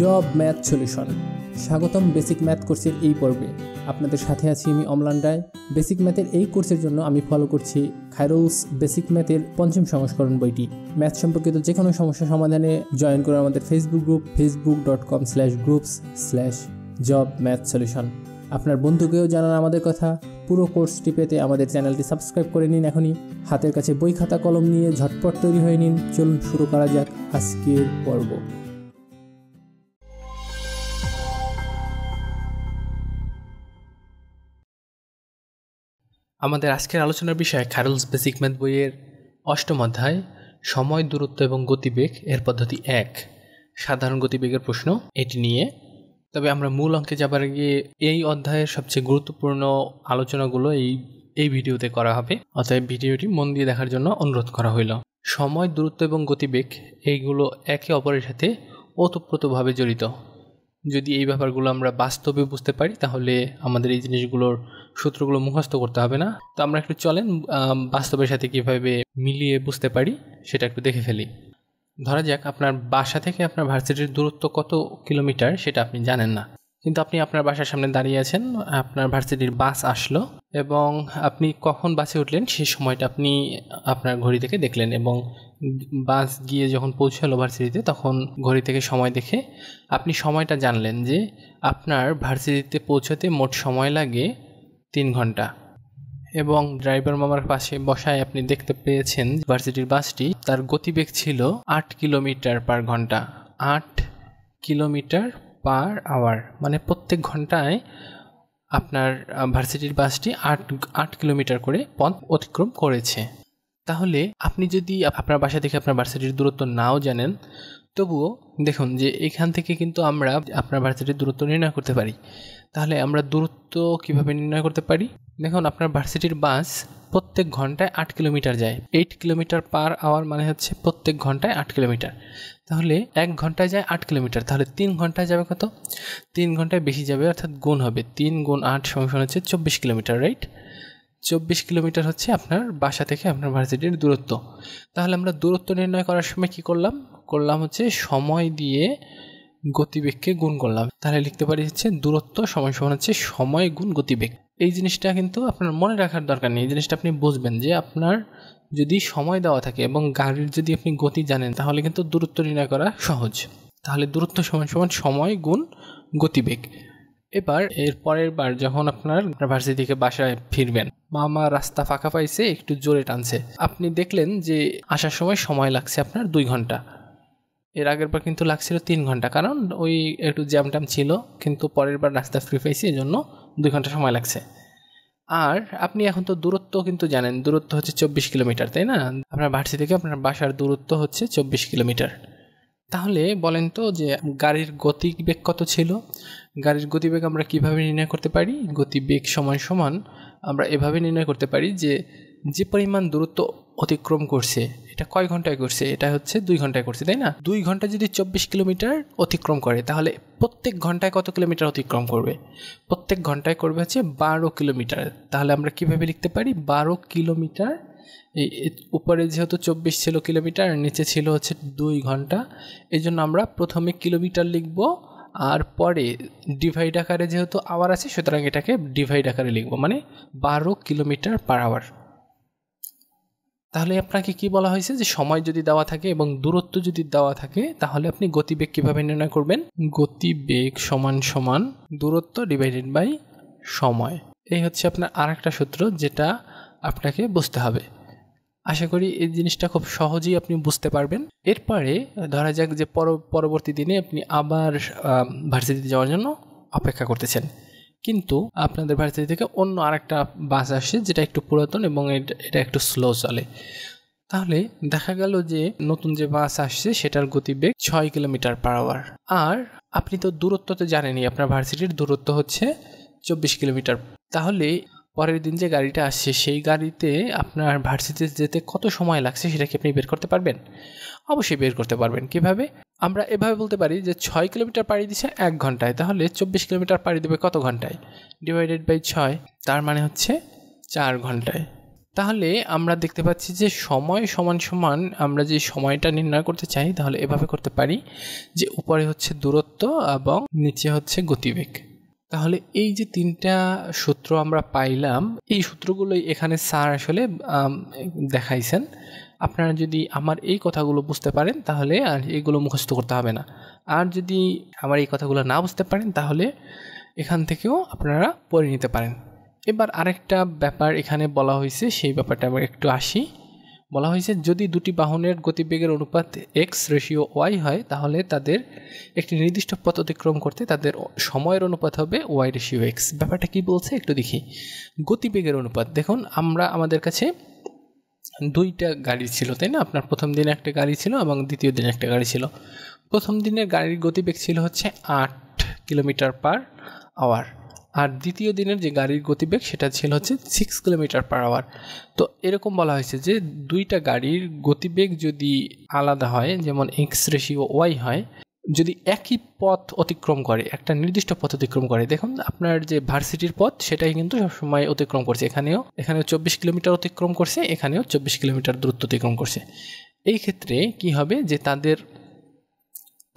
job math Solution স্বাগতম basic math কোর্সের এই পর্বে আপনাদের সাথে আছি আমি অমলান রায় বেসিক ম্যাথের এই কোর্সের জন্য আমি ফলো করছি খাইরোলস বেসিক ম্যাথের পঞ্চম সংস্করণ বইটি ম্যাথ সম্পর্কিত যে কোনো সমস্যা সমাধানে জয়েন করুন আমাদের Facebook group Facebook dot com slash groups slash job math solution আপনার বন্ধুকেও জানান আমাদের কথা পুরো কোর্সটি পেতে আমাদের চ্যানেলটি সাবস্ক্রাইব করে নিন এখনই হাতের কাছে বই খাতা কলম নিয়ে ঝটপট তৈরি হয়ে নিন চলুন শুরু করা যাক আজকের পর্ব আমাদের আজকের আলোচনার বিষয় খারলস বেসিক ম্যাথ বইয়ের অষ্টম অধ্যায় সময় দূরত্ব এবং গতিবেগ এর পদ্ধতি এক সাধারণ গতিবেগের প্রশ্ন এটি নিয়ে তবে আমরা মূল অঙ্কে যাবার আগে এই অধ্যায়ের সবচেয়ে গুরুত্বপূর্ণ আলোচনাগুলো এই এই ভিডিওতে করা হবে অর্থাৎ ভিডিওটি মন দিয়ে দেখার জন্য অনুরোধ করা হইল সময় দূরত্ব এবং গতিবেগ এইগুলো একে অপরের সাথে ওতপ্রোতভাবে জড়িত যদি এই ব্যাপারগুলো আমরা বাস্তবে বুঝতে পারি তাহলে আমাদের এই জিনিসগুলোর সূত্রগুলো মুখস্থ করতে হবে না তো আমরা একটু চলেন বাস্তবের সাথে কীভাবে মিলিয়ে বুঝতে পারি সেটা একটু দেখে ফেলি ধরা যাক আপনার বাসা থেকে আপনার ভার্সিটির দূরত্ব কত কিলোমিটার সেটা আপনি জানেন না কিন্তু আপনি আপনার বাসার সামনে দাঁড়িয়ে আছেন আপনার ভার্সিটির বাস আসলো এবং আপনি কখন বাসে উঠলেন সেই সময়টা আপনি আপনার ঘড়ি থেকে দেখলেন এবং বাস গিয়ে যখন পৌঁছালো ভার্সিটিতে তখন ঘড়ি থেকে সময় দেখে আপনি সময়টা জানলেন যে আপনার ভার্সিটিতে পৌঁছাতে মোট সময় লাগে তিন ঘন্টা এবং ড্রাইভার মামার পাশে বসায় আপনি দেখতে পেয়েছেন ভার্সিটির বাসটি তার গতিবেগ ছিল আট কিলোমিটার পার ঘন্টা আট কিলোমিটার পার আওয়ার মানে প্রত্যেক ঘন্টায় আপনার ভার্সিটির বাসটি আট আট কিলোমিটার করে পথ অতিক্রম করেছে তাহলে আপনি যদি আপনার বাসা থেকে আপনার ভার্সিটির দূরত্ব নাও জানেন তবুও দেখুন যে এখান থেকে কিন্তু আমরা আপনার ভার্সিটির দূরত্ব নির্ণয় করতে পারি তাহলে আমরা দূরত্ব কিভাবে নির্ণয় করতে পারি দেখুন আপনার ভার্সিটির বাস প্রত্যেক ঘন্টায় আট কিলোমিটার যায় এইট কিলোমিটার পার আওয়ার মানে হচ্ছে প্রত্যেক ঘন্টায় আট কিলোমিটার তাহলে এক ঘন্টায় যায় আট কিলোমিটার তাহলে তিন ঘন্টায় যাবে কত তিন ঘন্টায় বেশি যাবে অর্থাৎ গুণ হবে তিন গুণ আট সমস্যা হচ্ছে চব্বিশ কিলোমিটার রাইট চব্বিশ কিলোমিটার হচ্ছে আপনার বাসা থেকে আপনার ভার্সিটির দূরত্ব তাহলে আমরা দূরত্ব নির্ণয় করার সময় কি করলাম করলাম হচ্ছে সময় দিয়ে গতিবেগকে গুণ করলাম তাহলে লিখতে পারি হচ্ছে দূরত্ব সময় সমান হচ্ছে সময় গুণ গতিবেগ এই জিনিসটা কিন্তু আপনার মনে রাখার দরকার নেই এই জিনিসটা আপনি বুঝবেন যে আপনার যদি সময় দেওয়া থাকে এবং গাড়ির যদি আপনি গতি জানেন তাহলে কিন্তু দূরত্ব নির্ণয় করা সহজ তাহলে দূরত্ব সমান সমান সময় গুণ গতিবেগ এবার এর পরের বার যখন আপনার ভার্সি থেকে বাসায় ফিরবেন মামা রাস্তা ফাঁকা পাইছে একটু জোরে টানছে আপনি দেখলেন যে আসার সময় সময় লাগছে আপনার দুই ঘন্টা এর আগের বার কিন্তু লাগছিল তিন ঘন্টা কারণ ওই একটু জ্যাম ট্যাম ছিল কিন্তু পরের বার রাস্তা ফ্রি পাইছি এই জন্য দুই ঘন্টা সময় লাগছে আর আপনি এখন তো দূরত্ব কিন্তু জানেন দূরত্ব হচ্ছে চব্বিশ কিলোমিটার তাই না আপনার ভার্সি থেকে আপনার বাসার দূরত্ব হচ্ছে চব্বিশ কিলোমিটার তাহলে বলেন তো যে গাড়ির গতিবেগ কত ছিল গাড়ির গতিবেগ আমরা কিভাবে নির্ণয় করতে পারি গতিবেগ সমান সমান আমরা এভাবে নির্ণয় করতে পারি যে যে পরিমাণ দূরত্ব অতিক্রম করছে এটা কয় ঘন্টায় করছে এটা হচ্ছে দুই ঘন্টায় করছে তাই না দুই ঘন্টা যদি চব্বিশ কিলোমিটার অতিক্রম করে তাহলে প্রত্যেক ঘন্টায় কত কিলোমিটার অতিক্রম করবে প্রত্যেক ঘন্টায় করবে হচ্ছে বারো কিলোমিটার তাহলে আমরা কিভাবে লিখতে পারি বারো কিলোমিটার এই উপরে যেহেতু চব্বিশ ছিল কিলোমিটার নিচে ছিল হচ্ছে দুই ঘন্টা এই জন্য আমরা প্রথমে কিলোমিটার লিখব আর পরে ডিভাইড আকারে যেহেতু আওয়ার আছে সুতরাং এটাকে ডিভাইড আকারে লিখব মানে বারো কিলোমিটার পার আওয়ার তাহলে আপনাকে কি বলা হয়েছে যে সময় যদি দেওয়া থাকে এবং দূরত্ব যদি দেওয়া থাকে তাহলে আপনি গতিবেগ কিভাবে নির্ণয় করবেন গতিবেগ সমান সমান দূরত্ব ডিভাইডেড বাই সময় এই হচ্ছে আপনার আর একটা সূত্র যেটা আপনাকে বুঝতে হবে আশা করি এই জিনিসটা খুব সহজেই আপনি বুঝতে পারবেন এরপরে ধরা যাক যে পরবর্তী দিনে আপনি আবার ভার্সিটিতে যাওয়ার জন্য অপেক্ষা করতেছেন কিন্তু আপনাদের ভার্সিটি থেকে অন্য আরেকটা বাস আসে যেটা একটু পুরাতন এবং এটা একটু স্লো চলে তাহলে দেখা গেল যে নতুন যে বাস আসছে সেটার গতিবেগ ছয় কিলোমিটার পার আওয়ার আর আপনি তো দূরত্ব তো জানেনই আপনার ভার্সিটির দূরত্ব হচ্ছে চব্বিশ কিলোমিটার তাহলে পরের দিন যে গাড়িটা আসছে সেই গাড়িতে আপনার ভার্সিতে যেতে কত সময় লাগছে সেটা কি আপনি বের করতে পারবেন অবশ্যই বের করতে পারবেন কিভাবে আমরা এভাবে বলতে পারি যে ছয় কিলোমিটার পাড়ি দিচ্ছে এক ঘন্টায় তাহলে চব্বিশ কিলোমিটার পাড়ি দেবে কত ঘন্টায় ডিভাইডেড বাই ছয় তার মানে হচ্ছে চার ঘন্টায় তাহলে আমরা দেখতে পাচ্ছি যে সময় সমান সমান আমরা যে সময়টা নির্ণয় করতে চাই তাহলে এভাবে করতে পারি যে উপরে হচ্ছে দূরত্ব এবং নিচে হচ্ছে গতিবেগ তাহলে এই যে তিনটা সূত্র আমরা পাইলাম এই সূত্রগুলোই এখানে স্যার আসলে দেখাইছেন আপনারা যদি আমার এই কথাগুলো বুঝতে পারেন তাহলে আর এগুলো মুখস্থ করতে হবে না আর যদি আমার এই কথাগুলো না বুঝতে পারেন তাহলে এখান থেকেও আপনারা পড়ে নিতে পারেন এবার আরেকটা ব্যাপার এখানে বলা হয়েছে সেই ব্যাপারটা আবার একটু আসি বলা হয়েছে যদি দুটি বাহনের গতিবেগের অনুপাত এক্স রেশিও ওয়াই হয় তাহলে তাদের একটি নির্দিষ্ট পথ অতিক্রম করতে তাদের সময়ের অনুপাত হবে ওয়াই রেশিও এক্স ব্যাপারটা কি বলছে একটু দেখি গতিবেগের অনুপাত দেখুন আমরা আমাদের কাছে দুইটা গাড়ি ছিল তাই না আপনার প্রথম দিনে একটা গাড়ি ছিল এবং দ্বিতীয় দিনে একটা গাড়ি ছিল প্রথম দিনের গাড়ির গতিবেগ ছিল হচ্ছে আট কিলোমিটার পার আওয়ার আর দ্বিতীয় দিনের যে গাড়ির গতিবেগ সেটা ছিল হচ্ছে সিক্স কিলোমিটার পার আওয়ার তো এরকম বলা হয়েছে যে দুইটা গাড়ির গতিবেগ যদি আলাদা হয় যেমন এক্স ও ওয়াই হয় যদি একই পথ অতিক্রম করে একটা নির্দিষ্ট পথ অতিক্রম করে দেখুন আপনার যে ভার্সিটির পথ সেটাই কিন্তু সবসময় অতিক্রম করছে এখানেও এখানেও চব্বিশ কিলোমিটার অতিক্রম করছে এখানেও চব্বিশ কিলোমিটার দূরত্ব অতিক্রম করছে এই ক্ষেত্রে কি হবে যে তাদের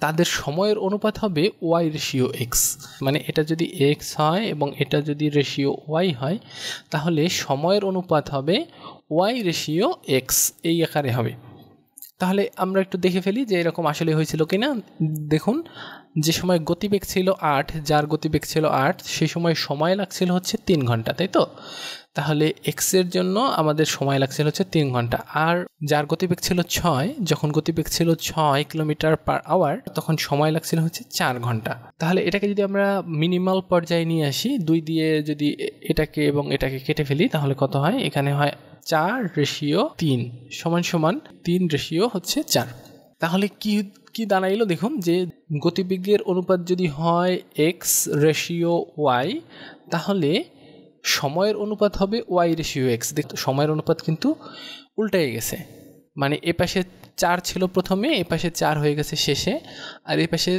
তাদের সময়ের অনুপাত হবে ওয়াই রেশিও এক্স মানে এটা যদি এক্স হয় এবং এটা যদি রেশিও ওয়াই হয় তাহলে সময়ের অনুপাত হবে ওয়াই রেশিও এক্স এই আকারে হবে তাহলে আমরা একটু দেখে ফেলি যে এরকম আসলে হয়েছিল কিনা দেখুন যে সময় গতিবেগ ছিল আট যার গতিবেগ ছিল আট সেই সময় সময় লাগছিল হচ্ছে তিন ঘন্টা তাই তো তাহলে এক্সের জন্য আমাদের সময় লাগছিল হচ্ছে তিন ঘন্টা আর যার গতিবেগ ছিল ছয় যখন গতিবেগ ছিল ছয় কিলোমিটার পার আওয়ার তখন সময় লাগছিল হচ্ছে চার ঘন্টা তাহলে এটাকে যদি আমরা মিনিমাল পর্যায়ে নিয়ে আসি দুই দিয়ে যদি এটাকে এবং এটাকে কেটে ফেলি তাহলে কত হয় এখানে হয় চার রেশিও তিন সমান সমান তিন রেশিও হচ্ছে চার তাহলে কি কি দাঁড়াইলো দেখুন যে গতিবেগের অনুপাত যদি হয় এক্স রেশিও ওয়াই তাহলে সময়ের অনুপাত হবে ওয়াই রেশিও এক্স দেখ সময়ের অনুপাত কিন্তু উল্টাই গেছে মানে এ পাশে চার ছিল প্রথমে এ পাশে চার হয়ে গেছে শেষে আর এ পাশে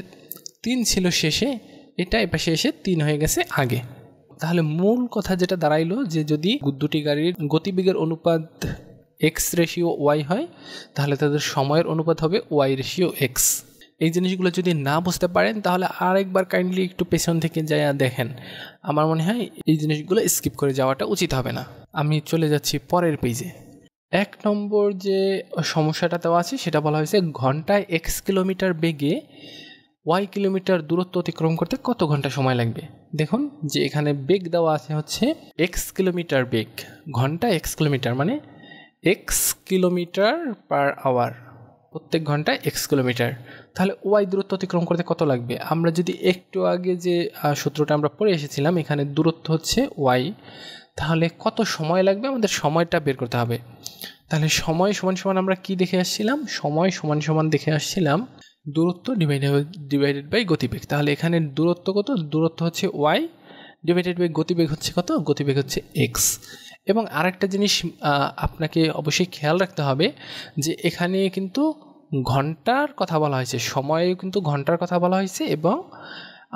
তিন ছিল শেষে এটা এ পাশে এসে তিন হয়ে গেছে আগে তাহলে মূল কথা যেটা দাঁড়াইলো যে যদি দুটি গাড়ির গতিবেগের অনুপাত এক্স রেশিও ওয়াই হয় তাহলে তাদের সময়ের অনুপাত হবে ওয়াই রেশিও এক্স এই জিনিসগুলো যদি না বুঝতে পারেন তাহলে আরেকবার কাইন্ডলি একটু পেছন থেকে যাইয়া দেখেন আমার মনে হয় এই জিনিসগুলো স্কিপ করে যাওয়াটা উচিত হবে না আমি চলে যাচ্ছি পরের পেজে এক নম্বর যে সমস্যাটা দেওয়া আছে সেটা বলা হয়েছে ঘন্টায় এক্স কিলোমিটার বেগে ওয়াই কিলোমিটার দূরত্ব অতিক্রম করতে কত ঘন্টা সময় লাগবে দেখুন যে এখানে বেগ দেওয়া আছে হচ্ছে এক্স কিলোমিটার বেগ ঘন্টা এক্স কিলোমিটার মানে এক্স কিলোমিটার পার আওয়ার প্রত্যেক ঘন্টায় এক্স কিলোমিটার তাহলে ওয়াই দূরত্ব অতিক্রম করতে কত লাগবে আমরা যদি একটু আগে যে সূত্রটা আমরা পড়ে এসেছিলাম এখানে দূরত্ব হচ্ছে ওয়াই তাহলে কত সময় লাগবে আমাদের সময়টা বের করতে হবে তাহলে সময় সমান সমান আমরা কি দেখে আসছিলাম সময় সমান সমান দেখে আসছিলাম দূরত্ব ডিভাইডেড বাই গতিবেগ তাহলে এখানে দূরত্ব কত দূরত্ব হচ্ছে ওয়াই ডিভাইডেড বাই গতিবেগ হচ্ছে কত গতিবেগ হচ্ছে এক্স এবং আরেকটা জিনিস আপনাকে অবশ্যই খেয়াল রাখতে হবে যে এখানে কিন্তু ঘন্টার কথা বলা হয়েছে সময়ও কিন্তু ঘন্টার কথা বলা হয়েছে এবং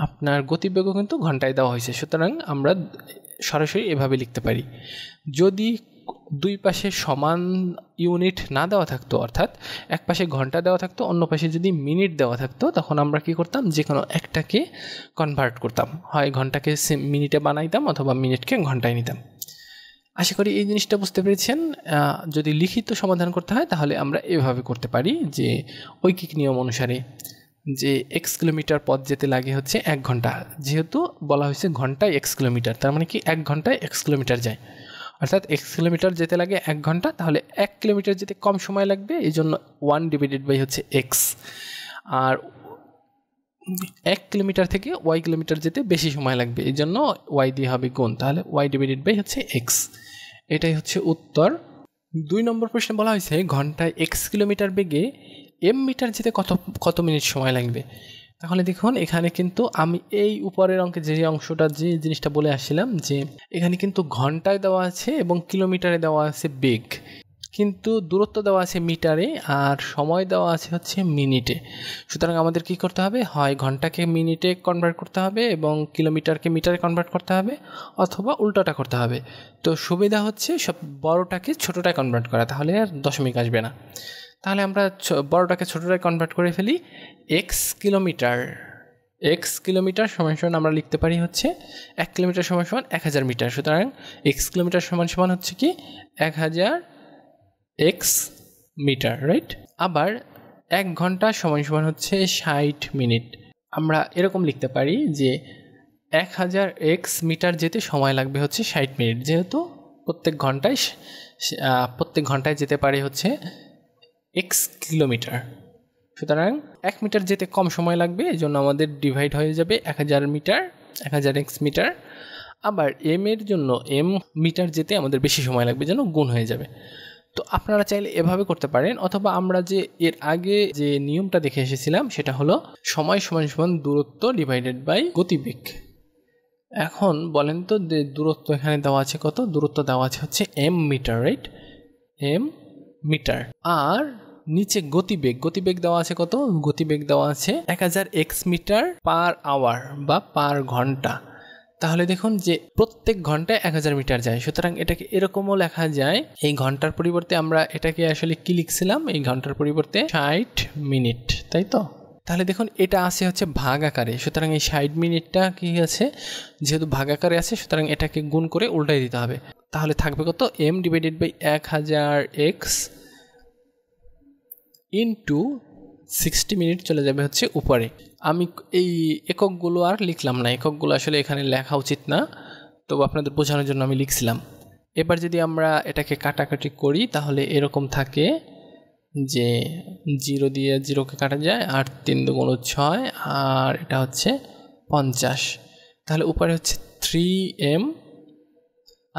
আপনার গতিবেগও কিন্তু ঘন্টায় দেওয়া হয়েছে সুতরাং আমরা সরাসরি এভাবে লিখতে পারি যদি দুই পাশে সমান ইউনিট না দেওয়া থাকতো অর্থাৎ এক পাশে ঘন্টা দেওয়া থাকতো অন্য পাশে যদি মিনিট দেওয়া থাকতো তখন আমরা কি করতাম যে কোনো একটাকে কনভার্ট করতাম হয় ঘন্টাকে মিনিটে বানাইতাম অথবা মিনিটকে ঘন্টায় নিতাম আশা করি এই জিনিসটা বুঝতে পেরেছেন যদি লিখিত সমাধান করতে হয় তাহলে আমরা এভাবে করতে পারি যে ঐকিক নিয়ম অনুসারে যে এক্স কিলোমিটার পথ যেতে লাগে হচ্ছে এক ঘন্টা যেহেতু বলা হয়েছে ঘন্টায় এক্স কিলোমিটার তার মানে কি এক ঘন্টায় এক্স কিলোমিটার যায় অর্থাৎ এক্স কিলোমিটার যেতে লাগে এক ঘন্টা তাহলে এক কিলোমিটার যেতে কম সময় লাগবে এই জন্য ওয়ান ডিভাইডেড বাই হচ্ছে এক্স আর এক কিলোমিটার থেকে ওয়াই কিলোমিটার যেতে বেশি সময় লাগবে এই জন্য ওয়াই দিয়ে হবে গুণ তাহলে ওয়াই ডিভাইডেড বাই হচ্ছে এক্স এটাই হচ্ছে উত্তর দুই নম্বর প্রশ্নে বলা হয়েছে ঘন্টায় এক্স কিলোমিটার বেগে এম মিটার যেতে কত কত মিনিট সময় লাগবে তাহলে দেখুন এখানে কিন্তু আমি এই উপরের অঙ্কে যে অংশটা যে জিনিসটা বলে আসছিলাম যে এখানে কিন্তু ঘন্টায় দেওয়া আছে এবং কিলোমিটারে দেওয়া আছে বেগ কিন্তু দূরত্ব দেওয়া আছে মিটারে আর সময় দেওয়া আছে হচ্ছে মিনিটে সুতরাং আমাদের কি করতে হবে হয় ঘন্টাকে মিনিটে কনভার্ট করতে হবে এবং কিলোমিটারকে মিটারে কনভার্ট করতে হবে অথবা উল্টোটা করতে হবে তো সুবিধা হচ্ছে সব বড়োটাকে ছোটোটায় কনভার্ট করা তাহলে আর দশমিক আসবে না তাহলে আমরা বড়োটাকে ছোটোটায় কনভার্ট করে ফেলি এক্স কিলোমিটার এক্স কিলোমিটার সমান সমান আমরা লিখতে পারি হচ্ছে এক কিলোমিটার সমান সমান এক হাজার মিটার সুতরাং এক্স কিলোমিটার সমান সমান হচ্ছে কি এক হাজার এক্স মিটার রাইট আবার এক ঘন্টা সমান সমান হচ্ছে ষাট মিনিট আমরা এরকম লিখতে পারি যে এক হাজার এক্স মিটার যেতে সময় লাগবে হচ্ছে ষাট মিনিট যেহেতু প্রত্যেক ঘন্টায় প্রত্যেক ঘন্টায় যেতে পারে হচ্ছে এক্স কিলোমিটার সুতরাং এক মিটার যেতে কম সময় লাগবে এই জন্য আমাদের ডিভাইড হয়ে যাবে এক হাজার মিটার এক হাজার এক্স মিটার আবার এম এর জন্য এম মিটার যেতে আমাদের বেশি সময় লাগবে যেন গুণ হয়ে যাবে তো আপনারা চাইলে এভাবে করতে পারেন অথবা আমরা যে এর আগে যে নিয়মটা দেখে এসেছিলাম সেটা হলো সময় সমান সমান দূরত্ব ডিভাইডেড বাই গতিবেগ এখন বলেন তো যে দূরত্ব এখানে দেওয়া আছে কত দূরত্ব দেওয়া আছে হচ্ছে M metre right M metre আর নিচে গতিবেগ গতিবেগ দেওয়া আছে কত গতিবেগ দেওয়া আছে এক হাজার এক্স মিটার পার আওয়ার বা পার ঘন্টা তাহলে দেখুন যে প্রত্যেক ঘন্টায় এক হাজার মিটার যায় সুতরাং এটাকে এরকমও লেখা যায় এই ঘন্টার পরিবর্তে আমরা এটাকে আসলে কি লিখছিলাম এই ঘন্টার পরিবর্তে ষাট মিনিট তাই তো তাহলে দেখুন এটা আছে হচ্ছে ভাগ আকারে সুতরাং এই ষাট মিনিটটা কি আছে যেহেতু ভাগ আকারে আছে সুতরাং এটাকে গুণ করে উল্টাই দিতে হবে তাহলে থাকবে কত এম ডিভাইডেড বাই এক হাজার এক্স ইন্টু সিক্সটি মিনিট চলে যাবে হচ্ছে উপরে আমি এই এককগুলো আর লিখলাম না এককগুলো আসলে এখানে লেখা উচিত না তো আপনাদের বোঝানোর জন্য আমি লিখছিলাম এবার যদি আমরা এটাকে কাটাকাটি করি তাহলে এরকম থাকে যে জিরো দিয়ে জিরোকে কাটা যায় আর তিন দুগুণ ছয় আর এটা হচ্ছে পঞ্চাশ তাহলে উপরে হচ্ছে থ্রি এম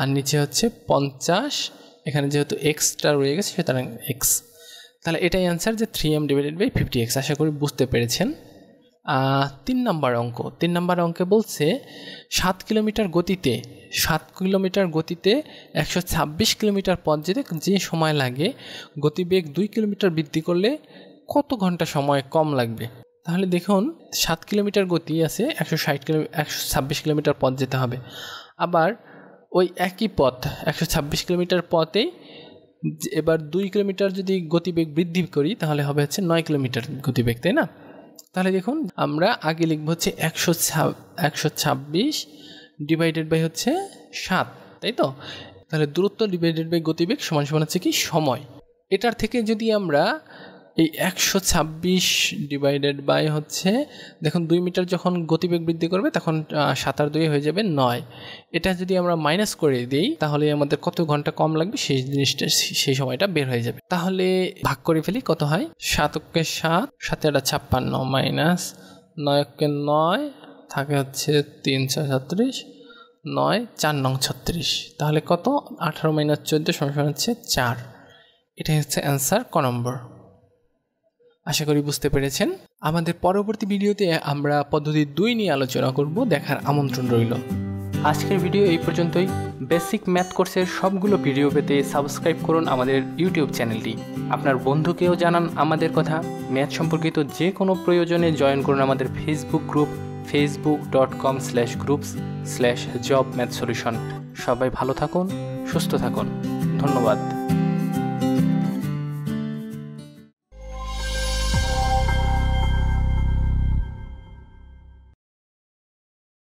আর নিচে হচ্ছে পঞ্চাশ এখানে যেহেতু এক্সটা রয়ে গেছে সুতরাং এক্স তাহলে এটাই অ্যান্সার যে three M divided by fifty X আশা করি বুঝতে পেরেছেন তিন নাম্বার অঙ্ক তিন নাম্বার অঙ্কে বলছে সাত কিলোমিটার গতিতে সাত কিলোমিটার গতিতে একশো ছাব্বিশ কিলোমিটার পথ যেতে যে সময় লাগে গতিবেগ দুই কিলোমিটার বৃদ্ধি করলে কত ঘন্টা সময় কম লাগবে তাহলে দেখুন সাত কিলোমিটার গতি আছে একশো ষাট কিলো একশো ছাব্বিশ কিলোমিটার পথ যেতে হবে আবার ওই একই পথ একশো ছাব্বিশ কিলোমিটার পথেই এবার দুই কিলোমিটার যদি গতিবেগ বৃদ্ধি করি তাহলে হবে হচ্ছে নয় কিলোমিটার গতিবেগ তাই না তাহলে দেখুন আমরা আগে লিখবো হচ্ছে একশো একশো ছাব্বিশ ডিভাইডেড বাই হচ্ছে সাত তাই তো তাহলে দূরত্ব ডিভাইডেড বাই গতিবেগ সমান সমান হচ্ছে কি সময় এটার থেকে যদি আমরা এই একশো ছাব্বিশ ডিভাইডেড বাই হচ্ছে দেখুন দুই মিটার যখন গতিবেগ বৃদ্ধি করবে তখন সাতার দুই হয়ে যাবে নয় এটা যদি আমরা মাইনাস করে দিই তাহলে আমাদের কত ঘন্টা কম লাগবে সেই জিনিসটা সেই সময়টা বের হয়ে যাবে তাহলে ভাগ করে ফেলি কত হয় সাতকে সাত সাথে একটা ছাপ্পান্ন মাইনাস নয়কে নয় থাকে হচ্ছে তিন ছয় ছত্রিশ নয় চার নং ছত্রিশ তাহলে কত আঠারো মাইনাস চোদ্দ সমস্যা হচ্ছে চার এটাই হচ্ছে অ্যান্সার ক নম্বর আশা করি বুঝতে পেরেছেন আমাদের পরবর্তী ভিডিওতে আমরা পদ্ধতি দুই নিয়ে আলোচনা করব দেখার আমন্ত্রণ রইল আজকের ভিডিও এই পর্যন্তই বেসিক ম্যাথ কোর্সের সবগুলো ভিডিও পেতে সাবস্ক্রাইব করুন আমাদের ইউটিউব চ্যানেলটি আপনার বন্ধুকেও জানান আমাদের কথা ম্যাথ সম্পর্কিত যে কোনো প্রয়োজনে জয়েন করুন আমাদের Facebook group Facebook dot com slash groups slash job math solution সবাই ভালো থাকুন সুস্থ থাকুন ধন্যবাদ